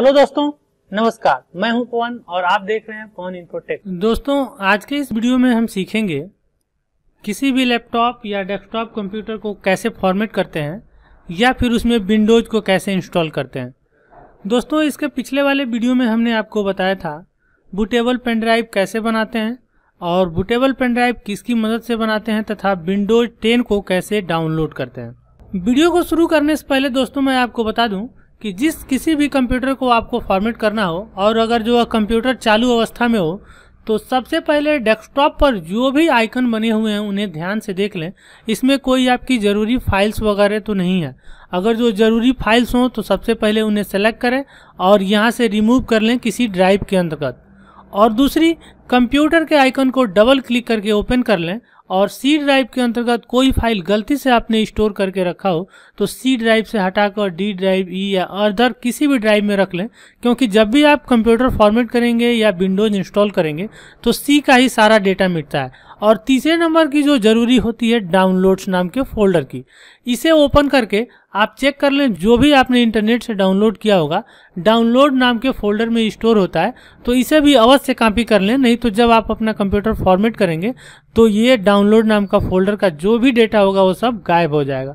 hello दोस्तों नमस्कार मैं हूं पवन और आप देख रहे हैं पवन इंफोटेक दोस्तों आज के इस वीडियो में हम सीखेंगे किसी भी लैपटॉप या डेस्कटॉप कंप्यूटर को कैसे फॉर्मेट करते हैं या फिर उसमें विंडोज को कैसे इंस्टॉल करते हैं दोस्तों इसके पिछले वाले वीडियो में हमने आपको बताया था बुटेबल पेनड्राइव कैसे बनाते हैं और बुटेबल पेनड्राइव किसकी मदद से बनाते हैं तथा विंडोज टेन को कैसे डाउनलोड करते हैं वीडियो को शुरू करने से पहले दोस्तों मैं आपको बता दूं कि जिस किसी भी कंप्यूटर को आपको फॉर्मेट करना हो और अगर जो कंप्यूटर चालू अवस्था में हो तो सबसे पहले डेस्कटॉप पर जो भी आइकन बने हुए हैं उन्हें ध्यान से देख लें इसमें कोई आपकी ज़रूरी फाइल्स वगैरह तो नहीं है अगर जो ज़रूरी फाइल्स हों तो सबसे पहले उन्हें सेलेक्ट करें और यहाँ से रिमूव कर लें किसी ड्राइव के अंतर्गत और दूसरी कंप्यूटर के आइकन को डबल क्लिक करके ओपन कर लें और सी ड्राइव के अंतर्गत कोई फाइल गलती से आपने स्टोर करके रखा हो तो सी ड्राइव से हटाकर डी ड्राइव ई या अदर किसी भी ड्राइव में रख लें क्योंकि जब भी आप कंप्यूटर फॉर्मेट करेंगे या विंडोज इंस्टॉल करेंगे तो सी का ही सारा डेटा मिटता है और तीसरे नंबर की जो ज़रूरी होती है डाउनलोड्स नाम के फोल्डर की इसे ओपन करके आप चेक कर लें जो भी आपने इंटरनेट से डाउनलोड किया होगा डाउनलोड नाम के फोल्डर में स्टोर होता है तो इसे भी अवश्य कॉपी कर लें नहीं तो जब आप अपना कंप्यूटर फॉर्मेट करेंगे तो ये डाउनलोड नाम का फोल्डर का जो भी डेटा होगा वो सब गायब हो जाएगा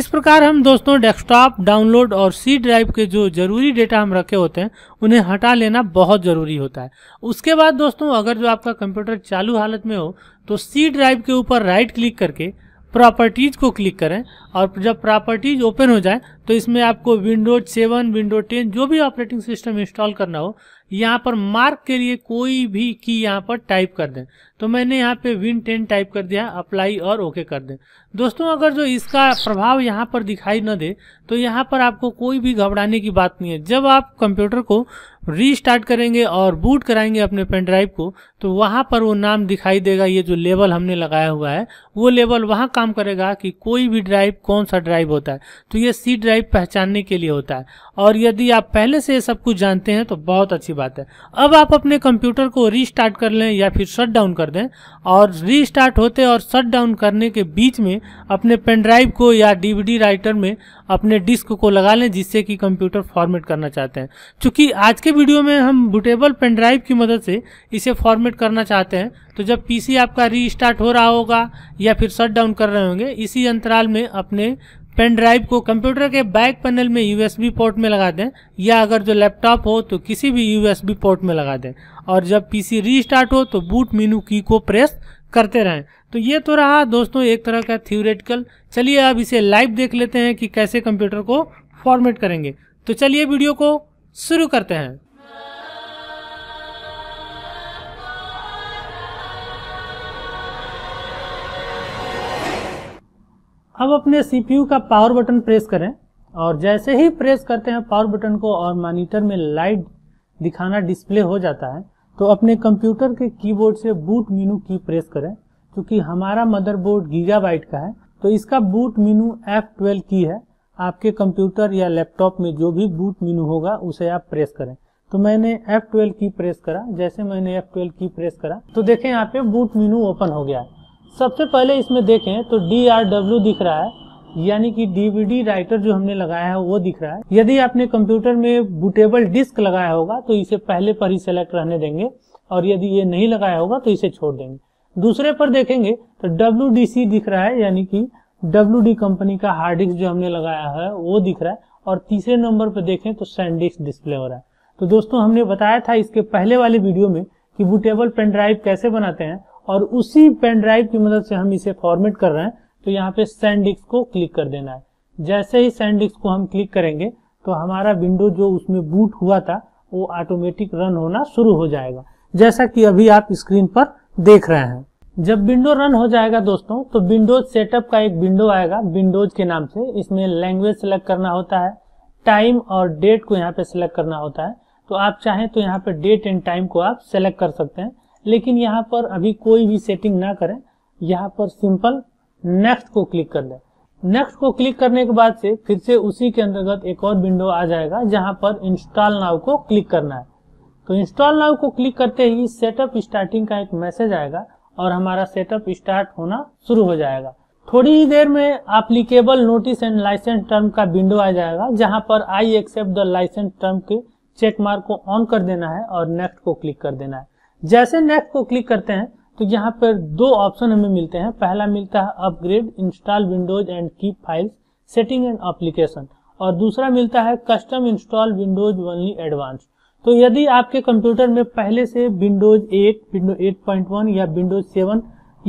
इस प्रकार हम दोस्तों डेस्कटॉप डाउनलोड और सी ड्राइव के जो ज़रूरी डेटा हम रखे होते हैं उन्हें हटा लेना बहुत ज़रूरी होता है उसके बाद दोस्तों अगर जो आपका कंप्यूटर चालू हालत में हो तो सी ड्राइव के ऊपर राइट क्लिक करके प्रॉपर्टीज़ को क्लिक करें और जब प्रॉपर्टीज़ ओपन हो जाए तो इसमें आपको विंडोज सेवन विंडोज टेन जो भी ऑपरेटिंग सिस्टम इंस्टॉल करना हो यहाँ पर मार्क के लिए कोई भी की यहाँ पर टाइप कर दें तो मैंने यहाँ पे विन टेन टाइप कर दिया अप्लाई और ओके कर दें दोस्तों अगर जो इसका प्रभाव यहाँ पर दिखाई न दे तो यहाँ पर आपको कोई भी घबराने की बात नहीं है जब आप कंप्यूटर को रीस्टार्ट करेंगे और बूट कराएंगे अपने पेन ड्राइव को तो वहाँ पर वो नाम दिखाई देगा ये जो लेवल हमने लगाया हुआ है वो लेबल वहाँ काम करेगा कि कोई भी ड्राइव कौन सा ड्राइव होता है तो ये सी ड्राइव पहचानने के लिए होता है और यदि आप पहले से सब कुछ जानते हैं तो बहुत अच्छी बात है अब आप अपने कंप्यूटर को री कर लें या फिर शट डाउन कर दें और री होते और शट डाउन करने के बीच में अपने पेन ड्राइव को या डी राइटर में अपने डिस्क को लगा लें जिससे कि कंप्यूटर फॉर्मेट करना चाहते हैं चूंकि आज के वीडियो में हम बुटेबल पेनड्राइव की मदद से इसे फॉर्मेट करना चाहते हैं तो जब पीसी आपका रीस्टार्ट हो रहा होगा या फिर शट डाउन कर रहे होंगे इसी अंतराल में अपने पेन ड्राइव को कंप्यूटर के बैक पैनल में यूएसबी पोर्ट में लगा दें या अगर जो लैपटॉप हो तो किसी भी यूएसबी पोर्ट में लगा दें और जब पीसी रीस्टार्ट हो तो बूट मीनू की को प्रेस करते रहें तो ये तो रहा दोस्तों एक तरह का थ्योरेटिकल चलिए अब इसे लाइव देख लेते हैं कि कैसे कंप्यूटर को फॉर्मेट करेंगे तो चलिए वीडियो को शुरू करते हैं अब अपने सीपीयू का पावर बटन प्रेस करें और जैसे ही प्रेस करते हैं पावर बटन को और मॉनिटर में लाइट दिखाना डिस्प्ले हो जाता है तो अपने कंप्यूटर के कीबोर्ड से बूट मीनू की प्रेस करें क्योंकि हमारा मदरबोर्ड गीगाबाइट का है तो इसका बूट मीनू F12 की है आपके कंप्यूटर या लैपटॉप में जो भी बूट मीनू होगा उसे आप प्रेस करें तो मैंने F12 की प्रेस करा जैसे मैंने F12 की प्रेस करा तो देखें यहाँ पे बूट मीनू ओपन हो गया है सबसे पहले इसमें देखें तो डी आर डब्ल्यू दिख रहा है यानी कि डीवीडी राइटर जो हमने लगाया है वो दिख रहा है यदि आपने कंप्यूटर में बुटेबल डिस्क लगाया होगा तो इसे पहले पर ही सेलेक्ट रहने देंगे और यदि ये नहीं लगाया होगा तो इसे छोड़ देंगे दूसरे पर देखेंगे तो डब्ल्यू दिख रहा है यानी कि डब्ल्यू कंपनी का हार्ड डिस्क जो हमने लगाया है वो दिख रहा है और तीसरे नंबर पर देखें तो सैंडिस्क डिस्प्ले हो रहा है तो दोस्तों हमने बताया था इसके पहले वाले वीडियो में कि बुटेबल पेन ड्राइव कैसे बनाते हैं और उसी पेन ड्राइव की मदद से हम इसे फॉर्मेट कर रहे हैं तो यहाँ पे सैंडिक्स को क्लिक कर देना है जैसे ही सैंडिक्स को हम क्लिक करेंगे तो हमारा विंडो जो उसमें बूट हुआ था वो ऑटोमेटिक रन होना शुरू हो जाएगा जैसा कि अभी आप स्क्रीन पर देख रहे हैं जब विंडो रन हो जाएगा दोस्तों तो विंडोज सेटअप का एक विंडो आएगा विंडोज के नाम से इसमें लैंग्वेज सेलेक्ट करना होता है टाइम और डेट को यहाँ पे सिलेक्ट करना होता है तो आप चाहें तो यहाँ पे डेट एंड टाइम को आप सेलेक्ट कर सकते हैं लेकिन यहाँ पर अभी कोई भी सेटिंग ना करें यहाँ पर सिंपल नेक्स्ट को क्लिक कर लें नेक्स्ट को क्लिक करने के बाद से फिर से उसी के अंतर्गत एक और विंडो आ जाएगा जहां पर इंस्टॉल नाव को क्लिक करना है तो इंस्टॉल नाव को क्लिक करते ही सेटअप स्टार्टिंग का एक मैसेज आएगा और हमारा सेटअप स्टार्ट होना शुरू हो जाएगा थोड़ी ही देर में applicable notice and license term का विंडो आ जाएगा जहां पर I accept the license term के चेक मार्क को ऑन कर देना है और नेक्स्ट को क्लिक कर देना है जैसे नेक्स्ट को क्लिक करते हैं तो यहाँ पर दो ऑप्शन हमें मिलते हैं पहला मिलता है upgrade install Windows and keep files setting and application और दूसरा मिलता है custom install Windows only advance तो यदि आपके कंप्यूटर में पहले से विंडोज 8, विंडोज 8.1 या विंडोज 7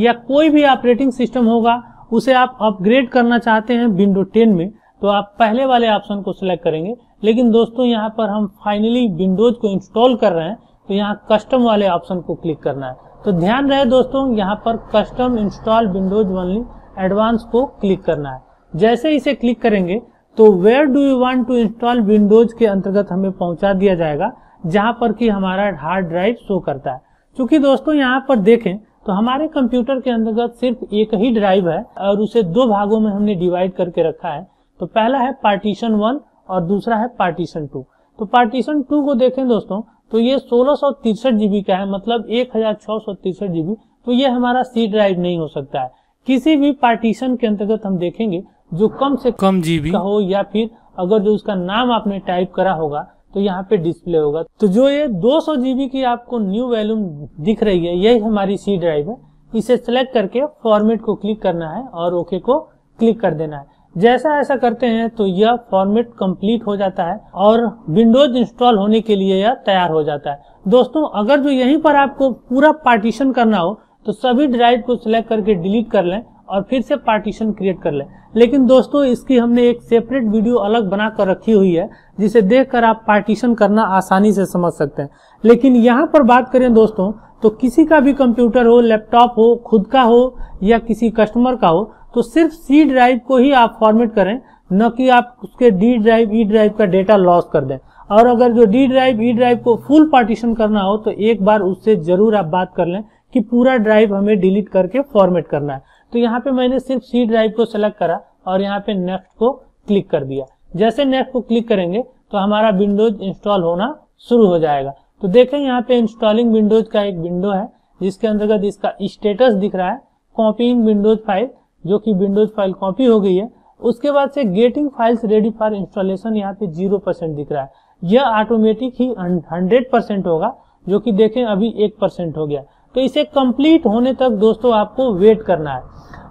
या कोई भी ऑपरेटिंग सिस्टम होगा उसे आप अपग्रेड करना चाहते हैं विंडो 10 में तो आप पहले वाले ऑप्शन को सिलेक्ट करेंगे लेकिन दोस्तों यहाँ पर हम फाइनली विंडोज को इंस्टॉल कर रहे हैं तो यहाँ कस्टम वाले ऑप्शन को क्लिक करना है तो ध्यान रहे दोस्तों यहाँ पर custom install Windows only advance को क्लिक करना है जैसे इसे क्लिक करेंगे तो where do you want to install Windows के अंतर्गत हमें पहुंचा दिया जाएगा जहां पर कि हमारा हार्ड ड्राइव शो करता है क्योंकि दोस्तों यहाँ पर देखें तो हमारे कंप्यूटर के अंतर्गत सिर्फ एक ही ड्राइव है और उसे दो भागों में हमने डिवाइड करके रखा है तो पहला है पार्टीशन वन और दूसरा है पार्टीशन टू तो पार्टीशन टू को देखें दोस्तों तो ये सोलह सौ तिरसठ जीबी का है मतलब एक हजार छह सौ तिरसठ जीबी तो ये हमारा सी ड्राइव नहीं हो सकता है किसी भी पार्टीशन के अंतर्गत हम देखेंगे जो कम से कम जीबी का हो या फिर अगर जो उसका नाम आपने टाइप करा होगा तो यहाँ पे डिस्प्ले होगा तो जो ये 200 जीबी की आपको न्यू वैल्यूम दिख रही है यही हमारी सी ड्राइव है इसे सेलेक्ट करके फॉर्मेट को क्लिक करना है और ओके को क्लिक कर देना है जैसा ऐसा करते हैं तो यह फॉर्मेट कंप्लीट हो जाता है और विंडोज इंस्टॉल होने के लिए यह तैयार हो जाता है दोस्तों अगर जो यहीं पर आपको पूरा पार्टीशन करना हो तो सभी ड्राइव को सिलेक्ट करके डिलीट कर लें और फिर से पार्टीशन क्रिएट कर लें लेकिन दोस्तों इसकी हमने एक सेपरेट वीडियो अलग बना कर रखी हुई है जिसे देखकर आप पार्टीशन करना आसानी से समझ सकते हैं लेकिन यहाँ पर बात करें दोस्तों तो किसी का भी कंप्यूटर हो लैपटॉप हो खुद का हो या किसी कस्टमर का हो तो सिर्फ सी ड्राइव को ही आप फॉर्मेट करें न कि आप उसके डी ड्राइव ई ड्राइव का डेटा लॉस कर दें और अगर जो डी ड्राइव ई ड्राइव को फुल पार्टीशन करना हो तो एक बार उससे जरूर आप बात कर लें कि पूरा ड्राइव हमें डिलीट करके फॉर्मेट करना है तो यहाँ पे मैंने सिर्फ सी ड्राइव को सेलेक्ट करा और यहाँ पे नेक्स्ट को क्लिक कर दिया जैसे नेक्स्ट को क्लिक करेंगे तो हमारा विंडोज इंस्टॉल होना शुरू हो जाएगा तो देखें यहाँ पे इंस्टॉलिंग विंडोज का एक विंडो है जिसके अंतर्गत इसका स्टेटस दिख रहा है कॉपीइंग विंडोज फाइल जो कि विंडोज फाइल कॉपी हो गई है उसके बाद से getting files ready for installation यहाँ पे जीरो परसेंट दिख रहा है यह ऑटोमेटिक ही हंड्रेड परसेंट होगा जो कि देखें अभी एक परसेंट हो गया तो इसे कंप्लीट होने तक दोस्तों आपको वेट करना है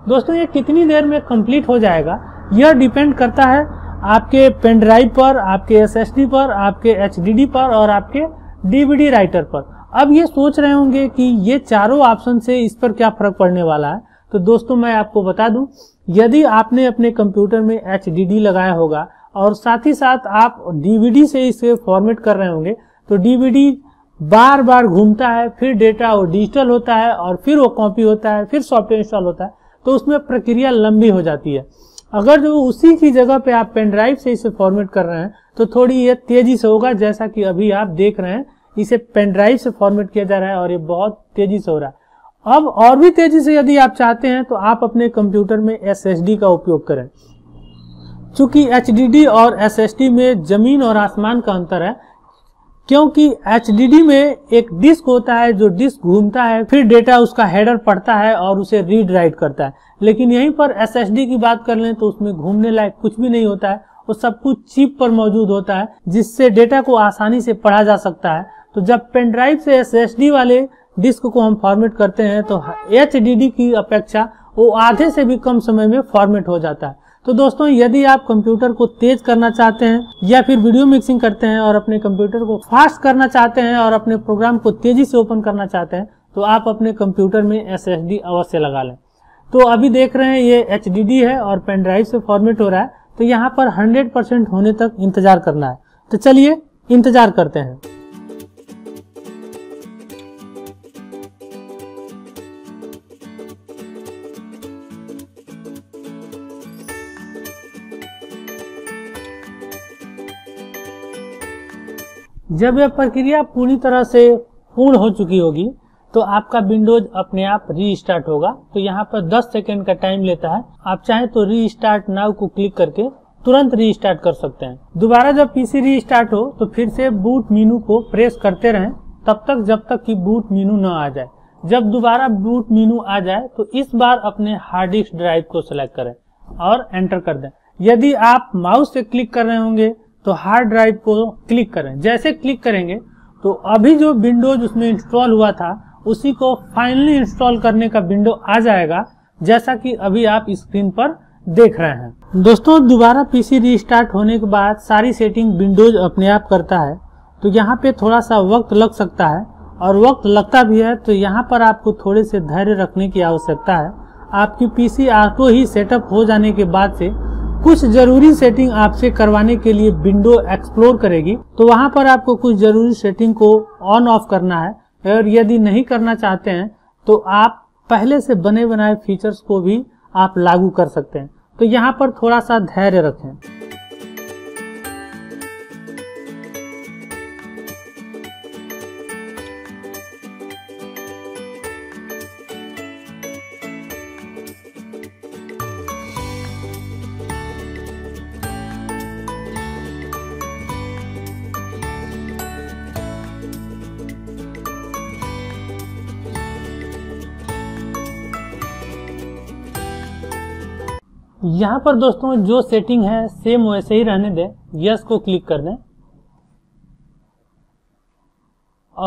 दोस्तों ये कितनी देर में कंप्लीट हो जाएगा यह डिपेंड करता है आपके पेन ड्राइव पर आपके एस पर आपके एच पर और आपके डीवीडी राइटर पर अब ये सोच रहे होंगे कि ये चारों ऑप्शन से इस पर क्या फर्क पड़ने वाला है तो दोस्तों मैं आपको बता दूं यदि आपने अपने कंप्यूटर में एच लगाया होगा और साथ ही साथ आप डीवीडी से इसे फॉर्मेट कर रहे होंगे तो डीवीडी बार बार घूमता है फिर डेटा वो डिजिटल होता है और फिर वो कॉपी होता है फिर सॉफ्टवेयर इंस्टॉल होता है तो उसमें प्रक्रिया लंबी हो जाती है अगर जो उसी की जगह पे आप पेन ड्राइव से इसे फॉर्मेट कर रहे हैं तो थोड़ी ये तेजी से होगा जैसा कि अभी आप देख रहे हैं इसे पेन ड्राइव से फॉर्मेट किया जा रहा है और ये बहुत तेजी से हो रहा है अब और भी तेजी से यदि आप चाहते हैं तो आप अपने कंप्यूटर में एस का उपयोग करें चूंकि एच और एस में जमीन और आसमान का अंतर है क्योंकि एच में एक डिस्क होता है जो डिस्क घूमता है फिर डेटा उसका हेडर पढ़ता है और उसे रीड राइट करता है लेकिन यहीं पर एस की बात कर लें तो उसमें घूमने लायक कुछ भी नहीं होता है वो सब कुछ चिप पर मौजूद होता है जिससे डेटा को आसानी से पढ़ा जा सकता है तो जब पेनड्राइव से एस वाले डिस्क को हम फॉर्मेट करते हैं तो एच की अपेक्षा वो आधे से भी कम समय में फॉर्मेट हो जाता है तो दोस्तों यदि आप कंप्यूटर को तेज करना चाहते हैं या फिर वीडियो मिक्सिंग करते हैं और अपने कंप्यूटर को फास्ट करना चाहते हैं और अपने प्रोग्राम को तेजी से ओपन करना चाहते हैं तो आप अपने कंप्यूटर में एस अवश्य लगा लें तो अभी देख रहे हैं ये एच है और पेन ड्राइव से फॉर्मेट हो रहा है तो यहाँ पर हंड्रेड होने तक इंतजार करना है तो चलिए इंतजार करते हैं जब यह प्रक्रिया पूरी तरह से पूर्ण हो चुकी होगी तो आपका विंडोज अपने आप रीस्टार्ट होगा तो यहाँ पर 10 सेकेंड का टाइम लेता है आप चाहें तो रीस्टार्ट नाउ को क्लिक करके तुरंत रीस्टार्ट कर सकते हैं दोबारा जब पीसी रीस्टार्ट हो तो फिर से बूट मीनू को प्रेस करते रहें तब तक जब तक कि बूट मीनू न आ जाए जब दोबारा बूट मीनू आ जाए तो इस बार अपने हार्ड डिस्क ड्राइव को सिलेक्ट करें और एंटर कर दें यदि आप माउस से क्लिक कर रहे होंगे तो हार्ड ड्राइव को क्लिक करें जैसे क्लिक करेंगे तो अभी जो विंडोज उसमें इंस्टॉल हुआ था उसी को फाइनली इंस्टॉल करने का विंडो आ जाएगा जैसा कि अभी आप स्क्रीन पर देख रहे हैं दोस्तों दोबारा पीसी रीस्टार्ट होने के बाद सारी सेटिंग विंडोज अपने आप करता है तो यहाँ पे थोड़ा सा वक्त लग सकता है और वक्त लगता भी है तो यहाँ पर आपको थोड़े से धैर्य रखने की आवश्यकता है आपकी पीसी ऑटो ही सेटअप हो जाने के बाद से कुछ जरूरी सेटिंग आपसे करवाने के लिए विंडो एक्सप्लोर करेगी तो वहां पर आपको कुछ जरूरी सेटिंग को ऑन ऑफ करना है और यदि नहीं करना चाहते हैं तो आप पहले से बने बनाए फीचर्स को भी आप लागू कर सकते हैं तो यहाँ पर थोड़ा सा धैर्य रखें यहाँ पर दोस्तों जो सेटिंग है सेम वैसे ही रहने दें यस को क्लिक कर दें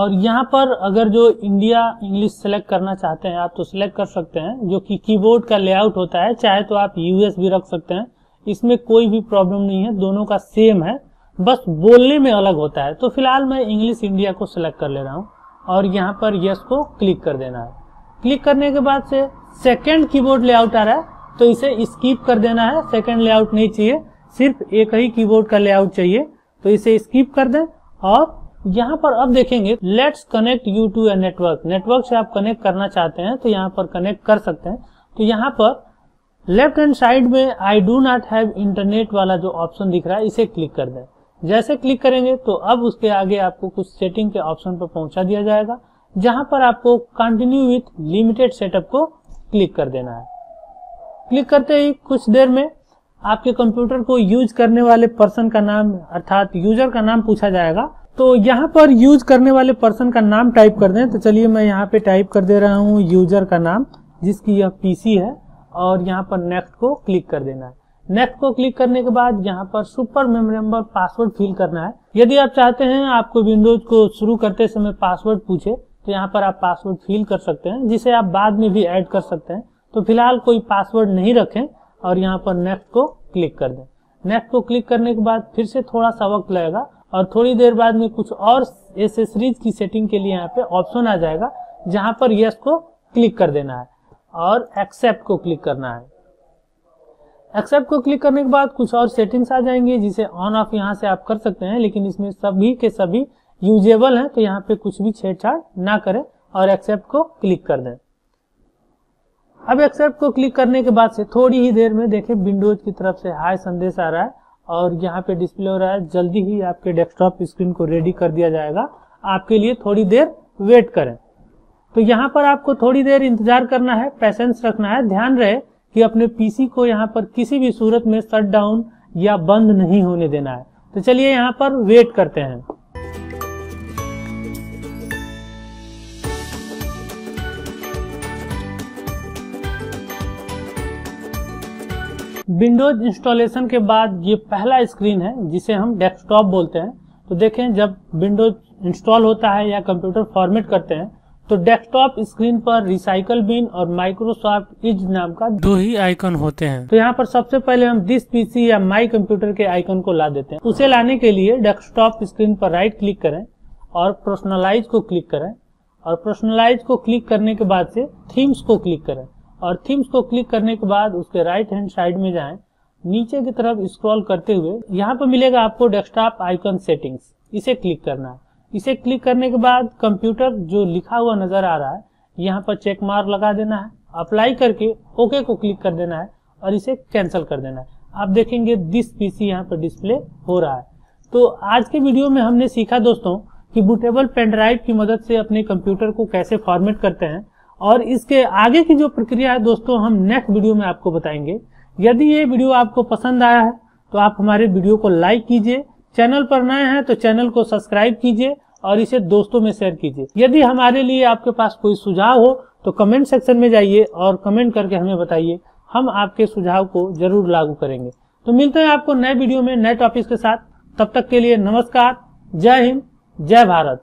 और यहाँ पर अगर जो इंडिया इंग्लिश सेलेक्ट करना चाहते हैं आप तो सिलेक्ट कर सकते हैं जो कि कीबोर्ड का लेआउट होता है चाहे तो आप यूएस भी रख सकते हैं इसमें कोई भी प्रॉब्लम नहीं है दोनों का सेम है बस बोलने में अलग होता है तो फिलहाल मैं इंग्लिश इंडिया को सिलेक्ट कर ले रहा हूँ और यहाँ पर यस को क्लिक कर देना है क्लिक करने के बाद से सेकेंड कीबोर्ड लेआउट आ रहा है तो इसे स्किप कर देना है सेकंड लेआउट नहीं चाहिए सिर्फ एक ही कीबोर्ड का लेआउट चाहिए तो इसे स्किप कर दें और यहाँ पर अब देखेंगे let's connect you to a network network से आप कनेक्ट करना चाहते हैं तो यहाँ पर कनेक्ट कर सकते हैं तो यहाँ पर लेफ्ट हैंड साइड में I do not have internet वाला जो ऑप्शन दिख रहा है इसे क्लिक कर दें जैसे क्लिक करेंगे तो अब उसके आगे आपको कुछ सेटिंग के ऑप्शन पर पहुंचा दिया जाएगा जहां पर आपको कंटिन्यू विथ लिमिटेड सेटअप को क्लिक कर देना है क्लिक करते ही कुछ देर में आपके कंप्यूटर को यूज करने वाले पर्सन का नाम अर्थात यूजर का नाम पूछा जाएगा तो यहाँ पर यूज करने वाले पर्सन का नाम टाइप कर दें तो चलिए मैं यहाँ पे टाइप कर दे रहा हूँ यूजर का नाम जिसकी यह पीसी है और यहाँ पर नेक्स्ट को क्लिक कर देना है नेक्स्ट को क्लिक करने के बाद यहाँ पर सुपर नंबर पासवर्ड फिल करना है यदि आप चाहते हैं आपको विंडोज को शुरू करते समय पासवर्ड पूछे तो यहाँ पर आप पासवर्ड फिल कर सकते हैं जिसे आप बाद में भी एड कर सकते हैं तो फिलहाल कोई पासवर्ड नहीं रखें और यहाँ पर नेक्स्ट को क्लिक कर दें नेक्स्ट को क्लिक करने के बाद फिर से थोड़ा सा वक्त लगेगा और थोड़ी देर बाद में कुछ और एसेसरीज की सेटिंग के लिए यहाँ पे ऑप्शन आ जाएगा जहाँ पर यस को क्लिक कर देना है और एक्सेप्ट को क्लिक करना है एक्सेप्ट को क्लिक करने के बाद कुछ और सेटिंग्स आ जाएंगे जिसे ऑन ऑफ यहाँ से आप कर सकते हैं लेकिन इसमें सभी के सभी यूजेबल हैं तो यहाँ पे कुछ भी छेड़छाड़ ना करें और एक्सेप्ट को क्लिक कर दें अब एक्सेप्ट को क्लिक करने के बाद से थोड़ी ही देर में देखें विंडोज की तरफ से हाई संदेश आ रहा है और यहाँ पे डिस्प्ले हो रहा है जल्दी ही आपके डेस्कटॉप स्क्रीन को रेडी कर दिया जाएगा आपके लिए थोड़ी देर वेट करें तो यहाँ पर आपको थोड़ी देर इंतजार करना है पेशेंस रखना है ध्यान रहे कि अपने पीसी को यहाँ पर किसी भी सूरत में शट डाउन या बंद नहीं होने देना है तो चलिए यहाँ पर वेट करते हैं विंडोज इंस्टॉलेशन के बाद ये पहला स्क्रीन है जिसे हम डेस्कटॉप बोलते हैं तो देखें जब विंडोज इंस्टॉल होता है या कंप्यूटर फॉर्मेट करते हैं तो डेस्कटॉप स्क्रीन पर रिसाइकल बिन और माइक्रोसॉफ्ट इज नाम का दो ही आइकन होते हैं तो यहाँ पर सबसे पहले हम दिस पीसी या माई कंप्यूटर के आइकन को ला देते हैं उसे लाने के लिए डेस्कटॉप स्क्रीन पर राइट क्लिक करें और पर्सनलाइज को क्लिक करें और पर्सनलाइज को क्लिक करने के बाद से थीम्स को क्लिक करें और थीम्स को क्लिक करने के बाद उसके राइट हैंड साइड में जाएं नीचे की तरफ स्क्रॉल करते हुए यहाँ पर मिलेगा आपको डेस्कटॉप आइकन सेटिंग्स इसे क्लिक करना है इसे क्लिक करने के बाद कंप्यूटर जो लिखा हुआ नजर आ रहा है यहाँ पर चेक मार्क लगा देना है अप्लाई करके ओके को क्लिक कर देना है और इसे कैंसिल कर देना है आप देखेंगे दिस पीसी यहाँ पर डिस्प्ले हो रहा है तो आज के वीडियो में हमने सीखा दोस्तों कि बुटेबल पेनड्राइव की मदद से अपने कंप्यूटर को कैसे फॉर्मेट करते हैं और इसके आगे की जो प्रक्रिया है दोस्तों हम नेक्स्ट वीडियो में आपको बताएंगे यदि ये वीडियो आपको पसंद आया है तो आप हमारे वीडियो को लाइक कीजिए चैनल पर नए हैं तो चैनल को सब्सक्राइब कीजिए और इसे दोस्तों में शेयर कीजिए यदि हमारे लिए आपके पास कोई सुझाव हो तो कमेंट सेक्शन में जाइए और कमेंट करके हमें बताइए हम आपके सुझाव को जरूर लागू करेंगे तो मिलते हैं आपको नए वीडियो में नए टॉपिक्स के साथ तब तक के लिए नमस्कार जय हिंद जय भारत